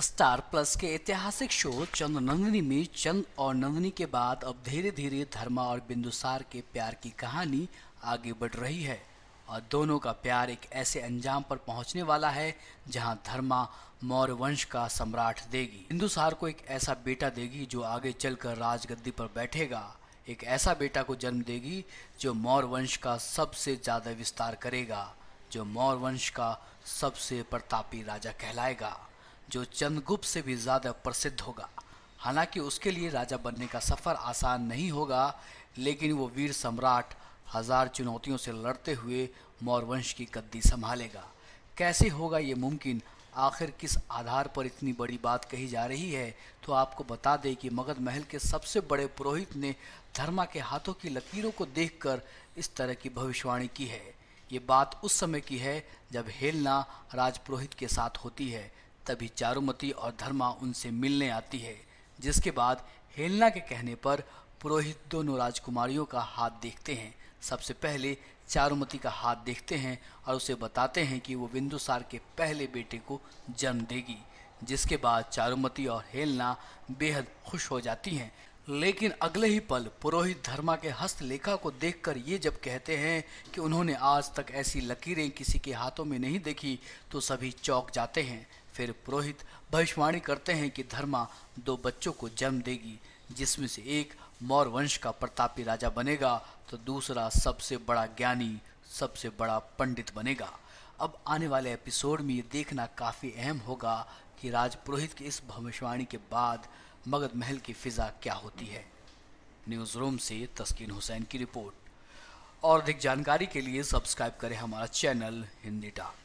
star plus के ऐतिहासिक show चंद्र नंदनी में चंद और नंदनी के बाद अब धीरे धीरे धर्मा और बिंदुसार के प्यार की कहानी आगे बढ़ रही है और दोनों का प्यार एक ऐसे अंजाम पर पहुंचने वाला है जहां धर्मा मौर्य वंश का सम्राट देगी बिंदुसार को एक ऐसा बेटा देगी जो आगे चलकर राजगद्दी पर बैठेगा एक ऐसा बेटा को जन्म देगी जो मौर्य वंश का सबसे ज़्यादा विस्तार करेगा जो मौर्य वंश का सबसे प्रतापी राजा कहलाएगा जो चंद्रगुप्त से भी ज़्यादा प्रसिद्ध होगा हालांकि उसके लिए राजा बनने का सफ़र आसान नहीं होगा लेकिन वो वीर सम्राट हजार चुनौतियों से लड़ते हुए मौर्यवंश की गद्दी संभालेगा कैसे होगा ये मुमकिन आखिर किस आधार पर इतनी बड़ी बात कही जा रही है तो आपको बता दें कि मगध महल के सबसे बड़े पुरोहित ने धर्मा के हाथों की लकीरों को देखकर इस तरह की भविष्यवाणी की है ये बात उस समय की है जब हेलना राजपुरोहित के साथ होती है तभी चारुमती और धर्मा उनसे मिलने आती है जिसके बाद हेलना के कहने पर पुरोहित दोनों राजकुमारियों का हाथ देखते हैं सबसे पहले चारुमती का हाथ देखते हैं और उसे बताते हैं कि वो बिंदुसार के पहले बेटे को जन्म देगी जिसके बाद चारुमती और हेलना बेहद खुश हो जाती हैं लेकिन अगले ही पल पुरोहित धर्मा के हस्तलेखा को देखकर ये जब कहते हैं कि उन्होंने आज तक ऐसी लकीरें किसी के हाथों में नहीं देखी तो सभी चौक जाते हैं फिर पुरोहित भविष्यवाणी करते हैं कि धर्मा दो बच्चों को जन्म देगी जिसमें से एक मौर्य वंश का प्रतापी राजा बनेगा तो दूसरा सबसे बड़ा ज्ञानी सबसे बड़ा पंडित बनेगा अब आने वाले एपिसोड में ये देखना काफ़ी अहम होगा कि राज पुरोहित की इस भविष्यवाणी के बाद मगध महल की फिजा क्या होती है न्यूज़ रूम से तस्कीन हुसैन की रिपोर्ट और अधिक जानकारी के लिए सब्सक्राइब करें हमारा चैनल हिंदी टाक